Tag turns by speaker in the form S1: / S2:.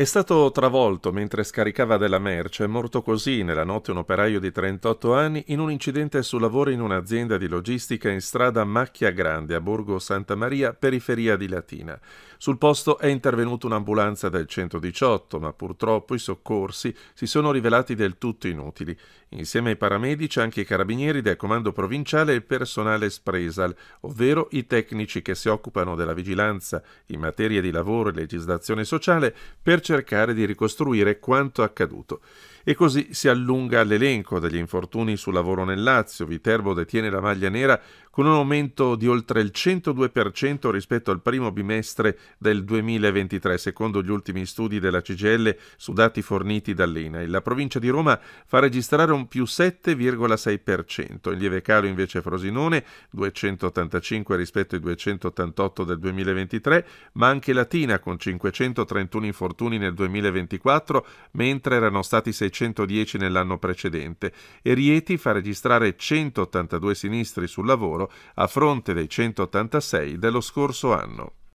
S1: È stato travolto mentre scaricava della merce e morto così nella notte un operaio di 38 anni in un incidente sul lavoro in un'azienda di logistica in strada Macchia Grande a Borgo Santa Maria, periferia di Latina. Sul posto è intervenuta un'ambulanza del 118, ma purtroppo i soccorsi si sono rivelati del tutto inutili. Insieme ai paramedici anche i carabinieri del comando provinciale e il personale Spresal, ovvero i tecnici che si occupano della vigilanza in materia di lavoro e legislazione sociale, percepiscono cercare di ricostruire quanto accaduto. E così si allunga l'elenco degli infortuni sul lavoro nel Lazio. Viterbo detiene la maglia nera con un aumento di oltre il 102% rispetto al primo bimestre del 2023, secondo gli ultimi studi della CGL su dati forniti dall'INAIL. La provincia di Roma fa registrare un più 7,6%, in lieve calo invece Frosinone, 285 rispetto ai 288 del 2023, ma anche Latina con 531 infortuni milioni nel 2024, mentre erano stati 610 nell'anno precedente, e Rieti fa registrare 182 sinistri sul lavoro a fronte dei 186 dello scorso anno.